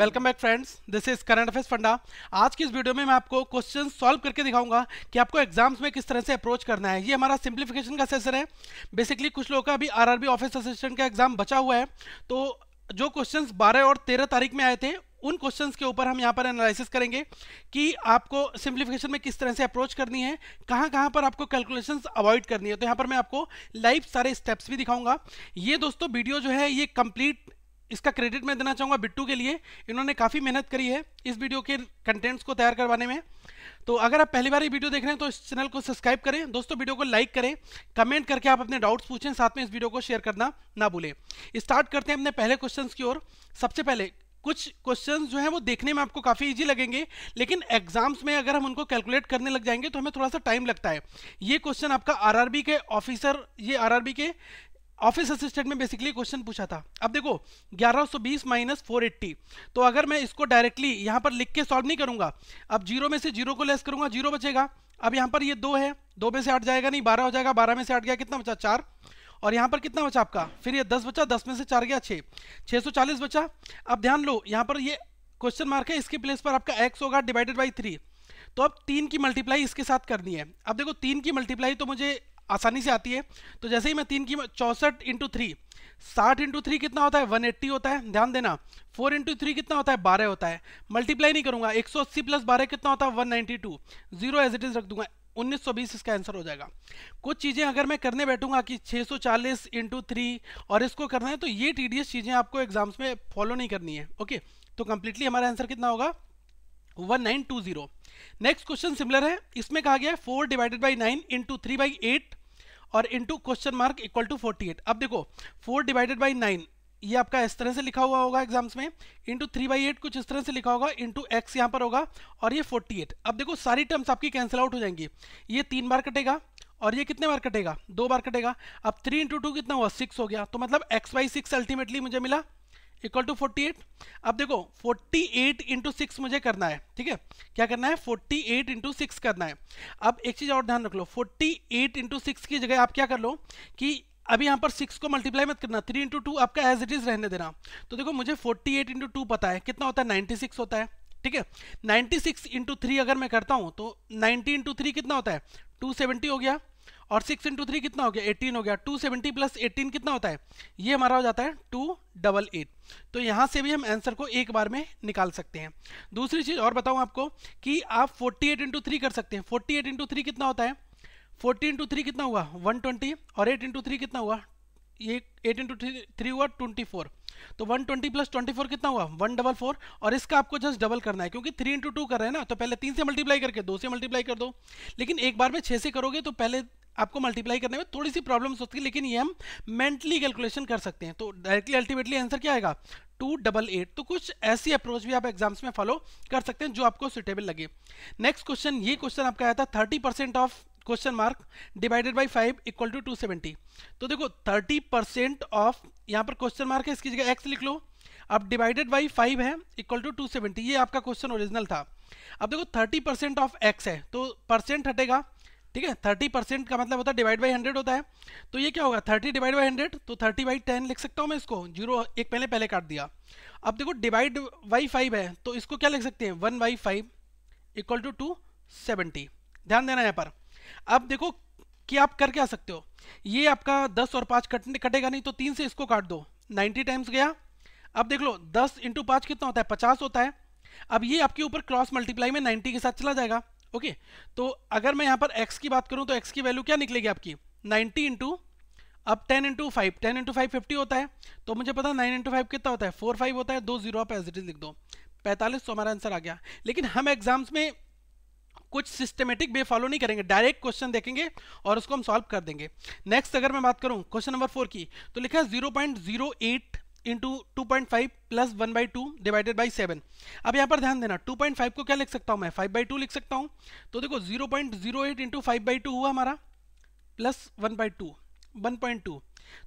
welcome back friends this is current affairs funda आज की इस वीडियो में मैं आपको क्वेश्चन सॉल्व करके दिखाऊंगा कि आपको एग्जाम्स में किस तरह से अप्रोच करना है ये हमारा सिंप्लीफिकेशन का सेशन है बेसिकली कुछ लोगों का अभी आरआरबी ऑफिस असिस्टेंट का एग्जाम बचा हुआ है तो जो क्वेश्चन बारह और तेरह तारीख में आए थे उन क्वेश्चंस के ऊपर हम यहाँ पर एनालिसिस करेंगे कि आपको सिंप्लीफिकेशन में किस तरह से अप्रोच करनी है कहाँ कहाँ पर आपको कैलकुलेशंस अवॉइड करनी है तो यहाँ पर मैं आपको लाइव सारे स्टेप्स भी दिखाऊंगा ये दोस्तों वीडियो जो है ये कंप्लीट इसका क्रेडिट मैं देना चाहूँगा बिट्टू के लिए इन्होंने काफ़ी मेहनत करी है इस वीडियो के कंटेंट्स को तैयार करवाने में तो अगर आप पहली बार ये वीडियो देख रहे हैं तो इस चैनल को सब्सक्राइब करें दोस्तों वीडियो को लाइक करें कमेंट करके आप अपने डाउट्स पूछें साथ में इस वीडियो को शेयर करना ना भूलें स्टार्ट करते हैं अपने पहले क्वेश्चन की ओर सबसे पहले कुछ क्वेश्चंस जो हैं वो देखने में आपको काफ़ी इजी लगेंगे लेकिन एग्जाम्स में अगर हम उनको कैलकुलेट करने लग जाएंगे तो हमें थोड़ा सा टाइम लगता है ये क्वेश्चन आपका आरआरबी के ऑफिसर ये आरआरबी के ऑफिस असिस्टेंट में बेसिकली क्वेश्चन पूछा था अब देखो 1120 माइनस 480 तो अगर मैं इसको डायरेक्टली यहाँ पर लिख के सॉल्व नहीं करूँगा अब जीरो में से जीरो को लेस करूँगा जीरो बचेगा अब यहाँ पर ये दो है दो में से आठ जाएगा नहीं बारह हो जाएगा बारह में से आठ गया कितना बचा चार और यहाँ पर कितना बचा आपका फिर ये दस बचा दस में से चार गया छः छः सौ चालीस बचा अब ध्यान लो यहाँ पर ये क्वेश्चन मार्क है इसके प्लेस पर आपका एक्स होगा डिवाइडेड बाई थ्री तो अब तीन की मल्टीप्लाई इसके साथ करनी है अब देखो तीन की मल्टीप्लाई तो मुझे आसानी से आती है तो जैसे ही मैं तीन की चौसठ इंटू थ्री साठ इंटू थ्री कितना होता है 180 होता है ध्यान देना फोर इंटू थ्री कितना होता है बारह होता है मल्टीप्लाई नहीं करूंगा एक सौ अस्सी प्लस बारह कितना होता है one ninety two zero as it is रख दूंगा 1920 इसका आंसर हो जाएगा कुछ चीज़ें अगर मैं करने बैठूंगा कि 640 इंटू थ्री और इसको करना है तो ये एस चीज़ें आपको एग्जाम्स में फॉलो नहीं करनी है ओके तो कंप्लीटली हमारा आंसर कितना होगा जीरो नेक्स्ट क्वेश्चन सिमिलर है इसमें कहा गया है four divided by nine into three by eight और into question mark equal to forty eight अब देखो फोर डिवाइडेड बाई नाइन ये आपका इस तरह से लिखा हुआ होगा एग्जाम्स में इंटू थ्री बाई एट कुछ इस तरह से लिखा होगा इंटू एक्स यहाँ पर होगा और ये फोर्टी एट अब देखो सारी टर्म्स आपकी कैंसिल आउट हो जाएंगी ये तीन बार कटेगा और ये कितने बार कटेगा दो बार कटेगा अब थ्री इंटू टू कितना हुआ सिक्स हो गया तो मतलब एक्स बाई सिक्स अल्टीमेटली मुझे मिला इक्वल टू 48 अब देखो 48 एट इंटू सिक्स मुझे करना है ठीक है क्या करना है 48 एट इंटू सिक्स करना है अब एक चीज़ और ध्यान रख लो 48 एट इंटू सिक्स की जगह आप क्या कर लो कि अभी यहाँ पर सिक्स को मल्टीप्लाई मत करना थ्री इंटू टू आपका एज इट इज़ रहने देना तो देखो मुझे 48 एट इंटू टू पता है कितना होता है 96 होता है ठीक है 96 सिक्स इंटू थ्री अगर मैं करता हूँ तो 90 इंटू थ्री कितना होता है 270 हो गया और सिक्स इंटू थ्री कितना हो गया एटीन हो गया टू सेवेंटी प्लस एटीन कितना होता है ये हमारा हो जाता है टू डबल एट तो यहाँ से भी हम आंसर को एक बार में निकाल सकते हैं दूसरी चीज़ और बताऊँ आपको कि आप फोर्टी एट इंटू थ्री कर सकते हैं फोर्टी एट इंटू थ्री कितना होता है फोर्टी इंटू थ्री कितना हुआ वन ट्वेंटी और एट इंटू थ्री कितना हुआ ये एट इंटू थ्री हुआ ट्वेंटी फोर तो ट्वेंटी प्लस फोर कितना हुआ वन डबल फोर और इसका आपको जस्ट डबल करना है क्योंकि थ्री इंटू टू कर रहे हैं ना तो पहले तीन से मल्टीप्लाई करके दो से मल्टीप्लाई कर दो लेकिन एक बार में छः से करोगे तो पहले आपको मल्टीप्लाई करने में थोड़ी सी प्रॉब्लम होती है लेकिन ये हम मेंटली कैलकुलेशन कर सकते हैं तो डायरेक्टली अल्टीमेटली आंसर क्या आएगा टू डबल एट तो कुछ ऐसी अप्रोच भी आप एग्जाम्स में फॉलो कर सकते हैं जो आपको सुटेबल लगे नेक्स्ट क्वेश्चन ये क्वेश्चन आपका आया था thirty percent of question mark divided by five equal to two seventy तो देखो थर्टी परसेंट ऑफ यहाँ पर क्वेश्चन मार्क है इसकी जगह एक्स लिख लो अब डिवाइडेड बाई फाइव है इक्वल टू टू सेवेंटी ये आपका क्वेश्चन ओरिजिनल था अब देखो थर्टी परसेंट ऑफ एक्स है तो परसेंट हटेगा ठीक है थर्टी परसेंट का मतलब होता है डिवाइड बाई हंड्रेड होता है तो ये क्या होगा थर्टी डिवाइड बाई हंड्रेड तो थर्टी बाई टेन लिख सकता हूँ मैं इसको जीरो एक पहले पहले काट दिया अब देखो डिवाइड बाई फाइव है तो इसको क्या लिख सकते हैं one by five equal to two seventy ध्यान देना यहाँ पर अब देखो कि आप कर क्या सकते हो ये आपका दस और पाँच कट कटेगा नहीं तो तीन से इसको काट दो नाइन्टी टाइम्स गया अब देख लो दस इंटू कितना होता है पचास होता है अब ये आपके ऊपर क्रॉस मल्टीप्लाई में नाइन्टी के साथ चला जाएगा ओके तो अगर मैं यहाँ पर x की बात करूँ तो x की वैल्यू क्या निकलेगी आपकी 90 इंटू अब 10 into five ten into five fifty होता है तो मुझे पता नाइन इंटू फाइव कितना होता है फोर फाइव होता है दो जीरो आप एज इट इज लिख दो पैंतालीस तो हमारा आंसर आ गया लेकिन हम एग्जाम्स में कुछ सिस्टमेटिक वे फॉलो नहीं करेंगे डायरेक्ट क्वेश्चन देखेंगे और उसको हम सॉल्व कर देंगे नेक्स्ट अगर मैं बात करूं क्वेश्चन नंबर फोर की तो लिखा है zero point zero eight into two point five plus one by two divided by seven अब यहाँ पर ध्यान देना टू पॉइंट फाइव को क्या लिख सकता हूँ मैं फाइव बाई टू लिख सकता हूँ तो देखो zero point zero eight into five by two हुआ हमारा plus one by two one point two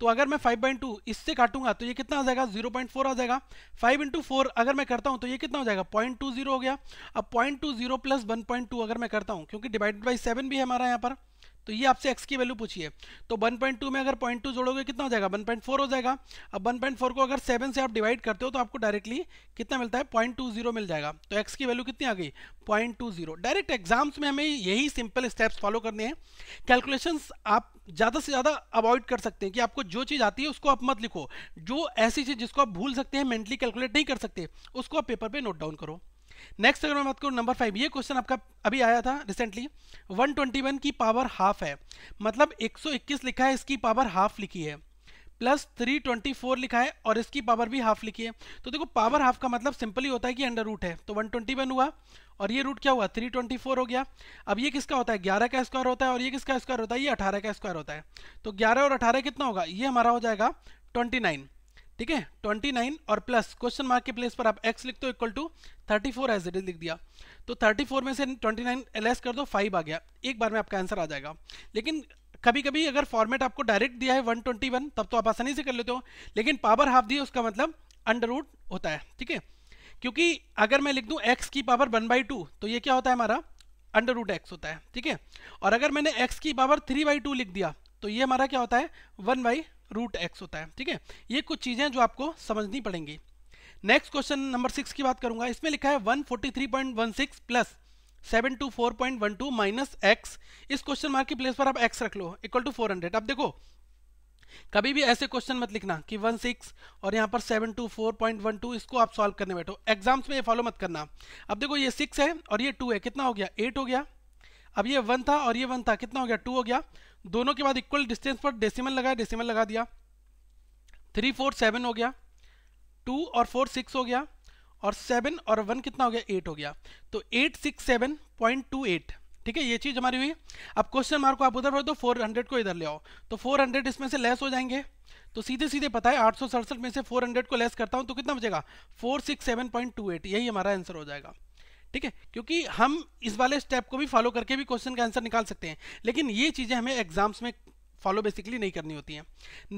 तो अगर मैं फाइव बाई टू इससे काटूंगा तो ये कितना आ जाएगा जीरो पॉइंट फोर आ जाएगा फाइव इंटू फोर अगर मैं करता हूँ तो ये कितना हो जाएगा पॉइंट टू जीरो हो गया अब point two zero plus one point two अगर मैं करता हूँ क्योंकि डिवाइडेड बाई सेवन भी है हमारा यहाँ पर तो ये आपसे एक्स की वैल्यू पूछी है तो 1.2 में अगर 0.2 जोड़ोगे कितना हो जाएगा 1.4 हो जाएगा अब 1.4 को अगर 7 से आप डिवाइड करते हो तो आपको डायरेक्टली कितना मिलता है 0.20 मिल जाएगा तो एक्स की वैल्यू कितनी आ गई 0.20 डायरेक्ट एग्जाम्स में हमें यही सिंपल स्टेप्स फॉलो करने हैं कैलकुलेशन आप ज़्यादा से ज़्यादा अवॉइड कर सकते हैं कि आपको जो चीज़ आती है उसको आप मत लिखो जो ऐसी चीज़ जिसको आप भूल सकते हैं मेंटली कैलकुलेट नहीं कर सकते उसको आप पेपर पर पे नोट डाउन करो नेक्स्ट अगर मैं बात करूँ नंबर फाइव ये क्वेश्चन आपका अभी आया था रिसेंटली 121 की पावर हाफ है मतलब 121 लिखा है इसकी पावर हाफ लिखी है प्लस 324 लिखा है और इसकी पावर भी हाफ लिखी है तो देखो पावर हाफ का मतलब सिंपली होता है कि अंडर रूट है तो 121 हुआ और ये रूट क्या हुआ 324 हो गया अब ये किसका होता है 11 का स्क्वायर होता है और ये किसका स्क्वायर होता है ये 18 का स्क्वायर होता है तो 11 और 18 कितना होगा ये हमारा हो जाएगा 29 ठीक है 29 और प्लस क्वेश्चन मार्क के प्लेस पर आप x लिख दो equal to 34 as it is लिख दिया तो 34 में से 29 लेस कर दो 5 आ गया एक बार में आपका आंसर आ जाएगा लेकिन कभी कभी अगर फॉर्मेट आपको डायरेक्ट दिया है 121 तब तो आप आसानी से कर लेते हो लेकिन पावर हाफ दिए उसका मतलब अंडर रूट होता है ठीक है क्योंकि अगर मैं लिख दूँ एक्स की पावर वन बाई टू तो ये क्या होता है हमारा अंडर रूट एक्स होता है ठीक है और अगर मैंने एक्स की पावर थ्री बाई टू लिख दिया तो ये हमारा क्या होता है वन बाई रूट एक्स होता है ठीक है ये कुछ चीज़ें जो आपको समझनी पड़ेंगी नेक्स्ट क्वेश्चन नंबर सिक्स की बात करूंगा इसमें लिखा है one one forty three point six plus seven two four point one two minus X इस क्वेश्चन मार्क की प्लेस पर आप एक्स रख लो इक्वल टू फोर हंड्रेड अब देखो कभी भी ऐसे क्वेश्चन मत लिखना कि वन सिक्स और यहाँ पर seven two four point one two इसको आप सॉल्व करने बैठो एग्जाम्स में ये फॉलो मत करना अब देखो ये सिक्स है और ये टू है कितना हो गया एट हो गया अब ये वन था और ये वन था कितना हो गया टू हो गया दोनों के बाद इक्वल डिस्टेंस पर डेसिमल लगाया डेसिमल लगा दिया थ्री फोर सेवन हो गया टू और फोर सिक्स हो गया और सेवन और वन कितना हो गया एट हो गया तो eight six seven point two eight ठीक है ये चीज़ हमारी हुई अब क्वेश्चन मार्क को आप उधर भर दो फोर हंड्रेड को इधर ले आओ तो फोर हंड्रेड इसमें से लेस हो जाएंगे तो सीधे सीधे पता है आठ में से फोर हंड्रेड को लेस करता हूँ तो कितना बचेगा four six seven point two eight यही हमारा आंसर हो जाएगा ठीक है क्योंकि हम इस वाले स्टेप को भी फॉलो करके भी क्वेश्चन का आंसर निकाल सकते हैं लेकिन ये चीज़ें हमें एग्जाम्स में फॉलो बेसिकली नहीं करनी होती हैं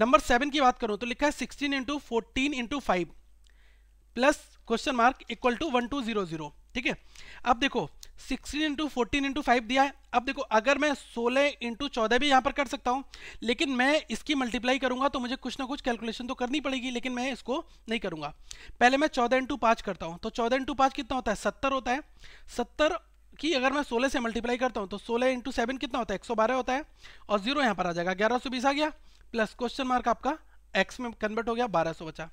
नंबर सेवन की बात करो तो लिखा है sixteen into fourteen into five plus question mark equal to one two zero zero ठीक है अब देखो sixteen into fourteen into five दिया है अब देखो अगर मैं सोलह इंटू चौदह भी यहाँ पर कर सकता हूँ लेकिन मैं इसकी मल्टीप्लाई करूँगा तो मुझे कुछ ना कुछ कैलकुलेशन तो करनी पड़ेगी लेकिन मैं इसको नहीं करूँगा पहले मैं चौदह इंटू पाँच करता हूँ तो चौदह इंटू पाँच कितना होता है सत्तर होता है सत्तर की अगर मैं सोलह से मल्टीप्लाई करता हूँ तो सोलह इंटू सेवन कितना होता है एक सौ बारह होता है और जीरो यहाँ पर आ जाएगा ग्यारह सौ बीस आ गया प्लस क्वेश्चन मार्क आपका एक्स में कन्वर्ट हो गया बारह सौ बचा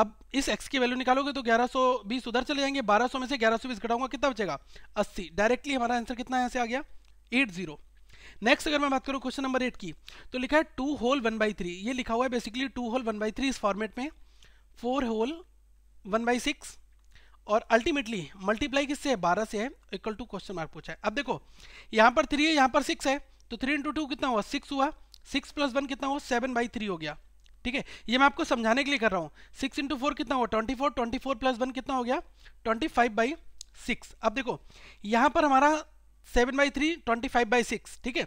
अब इस एक्स की वैल्यू निकालोगे तो 1120 उधर चले जाएंगे 1200 में से 1120 घटाऊंगा कितना बचेगा 80 डायरेक्टली हमारा आंसर कितना यहाँ से आ गया 80 नेक्स्ट अगर मैं बात करूँ क्वेश्चन नंबर एट की तो लिखा है two whole one by three ये लिखा हुआ है basically two whole one by three इस फॉर्मेट में four whole one by six और अल्टीमेटली मल्टीप्लाई किससे है बारह से है इक्वल टू क्वेश्चन मार्क पूछा है अब देखो यहाँ पर थ्री है यहाँ पर सिक्स है तो थ्री इंटू टू कितना हुआ सिक्स हुआ सिक्स प्लस वन कितना हुआ सेवन बाई थ्री हो गया ठीक है ये मैं आपको समझाने के लिए कर रहा हूँ सिक्स इंटू फोर कितना हुआ twenty four twenty four plus one कितना हो गया ट्वेंटी फाइव बाई सिक्स अब देखो यहाँ पर हमारा seven by three twenty five by six ठीक है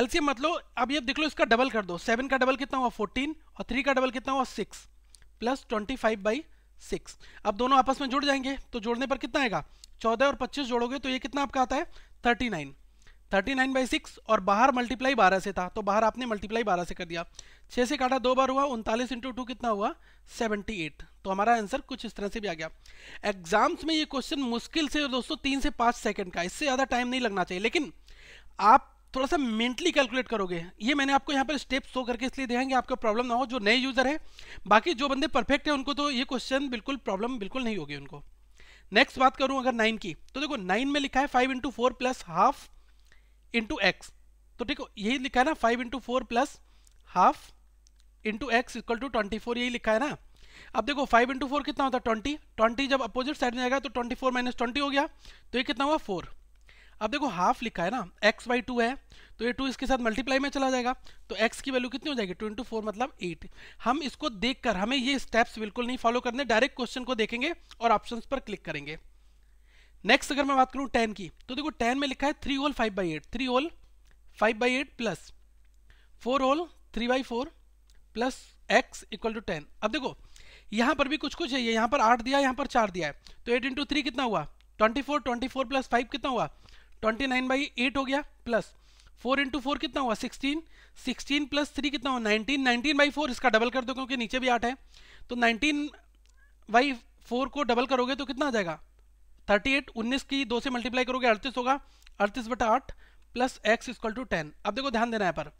एलसीएम मतलब अब ये देख लो इसका डबल कर दो सेवन का डबल कितना हुआ फोर्टीन और थ्री का डबल कितना हुआ six plus twenty five by six अब दोनों आपस में जुड़ जाएंगे तो जोड़ने पर कितना आएगा चौदह और पच्चीस जोड़ोगे तो ये कितना आपका आता है thirty nine thirty nine by six और बाहर मल्टीप्लाई बारह से था तो बाहर आपने मल्टीप्लाई बारह से कर दिया छः से काटा दो बार हुआ उनतालीस इंटू टू कितना हुआ सेवेंटी एट तो हमारा आंसर कुछ इस तरह से भी आ गया एग्जाम्स में ये क्वेश्चन मुश्किल से दोस्तों तीन से पाँच सेकेंड का इससे ज़्यादा टाइम नहीं लगना चाहिए लेकिन आप थोड़ा सा मेंटली कैलकुलेट करोगे ये मैंने आपको यहाँ पर स्टेप शो करके इसलिए देखेंगे आपको प्रॉब्लम ना हो जो नए यूज़र है बाकी जो बंदे परफेक्ट है उनको तो ये क्वेश्चन बिल्कुल प्रॉब्लम बिल्कुल नहीं होगी उनको नेक्स्ट बात करूँ अगर नाइन की तो देखो नाइन में लिखा है five into four plus half into x तो ठीक यही लिखा है ना five into four plus half into x equal to twenty four यही लिखा है ना अब देखो फाइव इंटू फोर कितना होता है ट्वेंटी ट्वेंटी जब अपोजिट साइड में आएगा तो ट्वेंटी फोर माइनस ट्वेंटी हो गया तो ये कितना हुआ फोर अब देखो हाफ लिखा है ना एक्स बाई टू है तो ये टू इसके साथ मल्टीप्लाई में चला जाएगा तो एक्स की वैल्यू कितनी हो जाएगी टू इंटू फोर मतलब एट हम इसको देखकर हमें ये स्टेप्स बिल्कुल नहीं फॉलो करने डायरेक्ट क्वेश्चन को देखेंगे और ऑप्शंस पर क्लिक करेंगे नेक्स्ट अगर मैं बात करूं टेन की तो देखो टेन में लिखा है three whole five by eight three whole five by eight plus four whole three by four plus x equal to ten अब देखो यहां पर भी कुछ कुछ है यहाँ पर आठ दिया यहाँ पर चार दिया है तो एट इंटू थ्री कितना हुआ twenty four twenty four plus five कितना हुआ ट्वेंटी नाइन बाई एट हो गया प्लस फोर इंटू फोर कितना हुआ सिक्सटीन सिक्सटीन प्लस थ्री कितना हुआ नाइनटीन नाइनटीन बाई फोर इसका डबल कर दो क्योंकि नीचे भी आठ है तो नाइनटीन बाई फोर को डबल करोगे तो कितना आ जाएगा थर्टी एट उन्नीस की दो से मल्टीप्लाई करोगे अड़तीस होगा अड़तीस बटा आठ plus x equal to ten अब देखो ध्यान देना है पर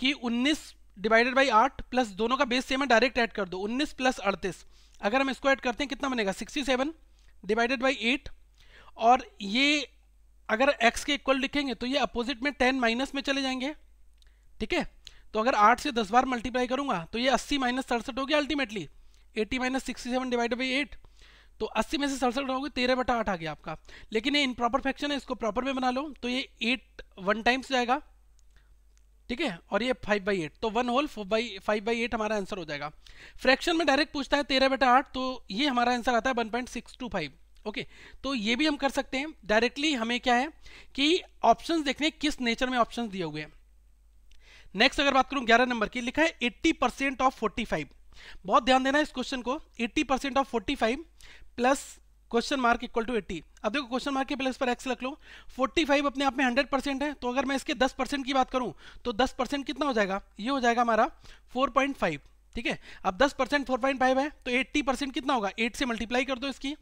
कि उन्नीस डिवाइडेड बाई आठ प्लस दोनों का बेस सेम है डायरेक्ट ऐड कर दो उन्नीस प्लस अड़तीस अगर हम इसको ऐड करते हैं कितना बनेगा sixty seven divided by eight और ये अगर एक्स के इक्वल लिखेंगे तो ये अपोजिट में टेन माइनस में चले जाएंगे ठीक है तो अगर आठ से दस बार मल्टीप्लाई करूंगा तो ये अस्सी माइनस सड़सठ हो गया ultimately eighty minus sixty seven divided by eight तो 80 में से सड़सठ रहोगे तेरह बटा आठ आ गया आपका लेकिन ये इनप्रॉपर फैक्शन है इसको प्रॉपर में बना लो तो ये एट वन टाइम्स जाएगा ठीक है और ये फाइव बाई एट तो one whole by five by eight हमारा आंसर हो जाएगा फ्रैक्शन में डायरेक्ट पूछता है तेरह बटा आठ तो ये हमारा आंसर आता है one point six two five okay तो ये भी हम कर सकते हैं डायरेक्टली हमें क्या है कि ऑप्शंस देखने किस नेचर में ऑप्शंस दिए हुए हैं नेक्स्ट अगर बात करूं ग्यारह नंबर की लिखा है एट्टी परसेंट ऑफ 45 बहुत ध्यान देना है इस क्वेश्चन को eighty percent of 45 plus question mark equal to eighty अब देखो क्वेश्चन मार्क के प्लस पर एक्स रख लो फोर्टी फाइव अपने आप में हंड्रेड परसेंट है तो अगर मैं इसके दस परसेंट की बात करूं तो दस परसेंट कितना हो जाएगा ये हो जाएगा हमारा फोर पॉइंट फाइव ठीक है अब दस परसेंट फोर पॉइंट फाइव है तो एट्टी परसेंट कितना होगा एट से मल्टीप्लाई कर दो इसकी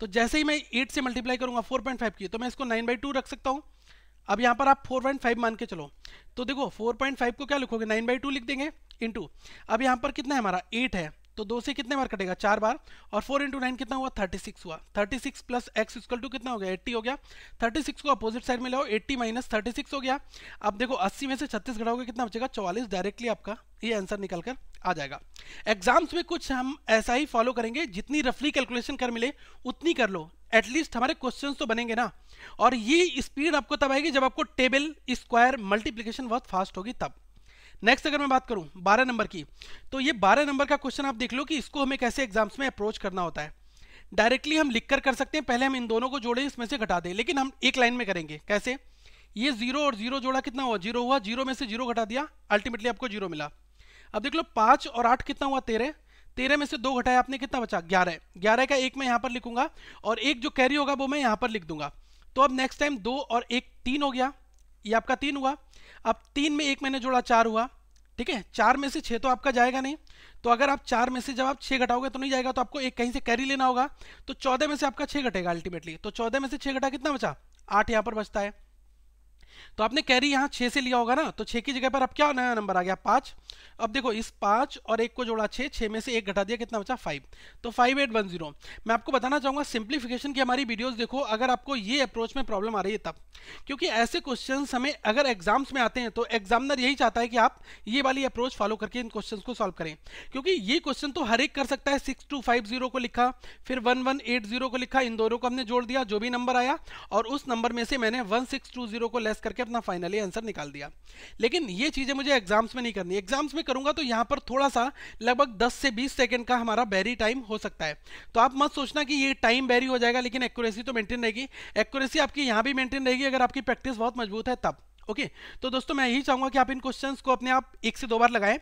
तो जैसे ही मैं एट से मल्टीप्लाई करूंगा फाइव की तो मैं इसको नाइन बाई टू रख सकता हूँ अब यहाँ पर आप फोर पॉइंट फाइव मान के चलो तो देखो फोर पॉइंट फाइव को क्या लिखोगे नाइन बाई टू लिख देंगे इंटू अब यहाँ पर कितना है हमारा एट है तो दो से कितने बार कटेगा चार बार और फोर इंटू नाइन कितना हुआ थर्टी सिक्स हुआ thirty six plus x equal to कितना हो गया एट्टी हो गया थर्टी सिक्स को अपोजिट साइड में लाओ एट्टी माइनस थर्टी सिक्स हो गया अब देखो अस्सी में से छत्तीस घटाओगे कितना बचेगा चौवालीस डायरेक्टली आपका ये आंसर निकल कर आ जाएगा एग्जाम्स में कुछ हम ऐसा ही फॉलो करेंगे जितनी रफली कैलकुलेशन कर मिले उतनी कर लो एटलीस्ट हमारे क्वेश्चंस तो बनेंगे ना और ये स्पीड आपको तब आएगी जब आपको टेबल स्क्वायर मल्टीप्लिकेशन बहुत फास्ट होगी तब नेक्स्ट अगर मैं बात करूं बारह नंबर की तो ये बारह नंबर का क्वेश्चन आप देख लो कि इसको हमें कैसे एग्जाम्स में अप्रोच करना होता है डायरेक्टली हम लिख कर कर सकते हैं पहले हम इन दोनों को जोड़ें इसमें से घटा दें लेकिन हम एक लाइन में करेंगे कैसे ये जीरो और जीरो जोड़ा कितना हुआ जीरो हुआ जीरो में से जीरो घटा दिया अल्टीमेटली आपको जीरो मिला अब देख लो पाँच और आठ कितना हुआ तेरह तेरह में से दो घटाया आपने कितना बचा ग्यारह ग्यारह का एक मैं यहाँ पर लिखूंगा और एक जो कैरी होगा वो मैं यहाँ पर लिख दूंगा तो अब नेक्स्ट टाइम दो और एक तीन हो गया ये आपका तीन हुआ अब तीन में एक मैंने जोड़ा चार हुआ ठीक है चार में से छः तो आपका जाएगा नहीं तो अगर आप चार में से जब आप छः घटाओगे तो नहीं जाएगा तो आपको एक कहीं से कैरी लेना होगा तो चौदह में से आपका छः घटेगा अल्टीमेटली तो चौदह में से छः घटा कितना बचा आठ यहाँ पर बचता है तो आपने कैरी यहाँ छः से लिया होगा ना तो छः की जगह पर अब क्या नया नंबर आ गया पाँच अब देखो इस पाँच और एक को जोड़ा छः छः में से एक घटा दिया कितना बचा फाइव तो फाइव एट वन जीरो मैं आपको बताना चाहूँगा सिंप्लीफिकेशन की हमारी वीडियोज़ देखो अगर आपको ये अप्रोच में प्रॉब्लम आ रही है तब क्योंकि ऐसे क्वेश्चन हमें अगर एग्जाम्स में आते हैं तो एग्जामिनर यही चाहता है कि आप ये वाली अप्रोच फॉलो करके इन क्वेश्चन को सॉल्व करें क्योंकि ये क्वेश्चन तो हर एक कर सकता है सिक्स टू फाइव जीरो को लिखा फिर वन वन एट जीरो को लिखा इन दोनों को हमने जोड़ दिया जो भी नंबर आया और उस नंबर में से मैंने वन सिक्स टू जीरो को लेस करके अपना फाइनली आंसर निकाल दिया लेकिन ये चीज़ें मुझे एग्जाम्स में नहीं करनी एग्जाम्स में करूँगा तो यहाँ पर थोड़ा सा लगभग दस से बीस सेकेंड का हमारा बैरी टाइम हो सकता है तो आप मत सोचना कि ये टाइम बैरी हो जाएगा लेकिन एक्यूरेसी तो मेंटेन रहेगी एक्यूरेसी आपकी यहाँ भी मेंटेन रहेगी अगर आपकी प्रैक्टिस बहुत मजबूत है तब ओके तो दोस्तों मैं यही चाहूंगा कि आप इन क्वेश्चन को अपने आप एक से दो बार लगाएं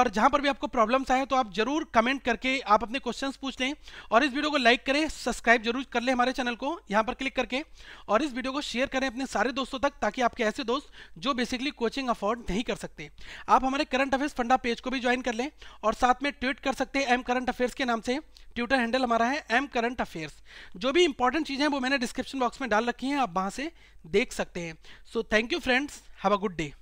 और जहां पर भी आपको प्रॉब्लम्स आए तो आप जरूर कमेंट करके आप अपने क्वेश्चन पूछ लें और इस वीडियो को लाइक करें सब्सक्राइब जरूर कर लें हमारे चैनल को यहां पर क्लिक करके और इस वीडियो को शेयर करें अपने सारे दोस्तों तक ताकि आपके ऐसे दोस्त जो बेसिकली कोचिंग अफोर्ड नहीं कर सकते आप हमारे करंट अफेयर्स फंडा पेज को भी ज्वाइन कर लें और साथ में ट्वीट कर सकते हैं एम करंट अफेयर्स के नाम से ट्विटर हैंडल हमारा है एम करंट अफेयर्स जो भी इंपॉर्टेंट चीज़ें हैं वो मैंने डिस्क्रिप्शन बॉक्स में डाल रखी हैं आप वहाँ से देख सकते हैं so thank you friends have a good day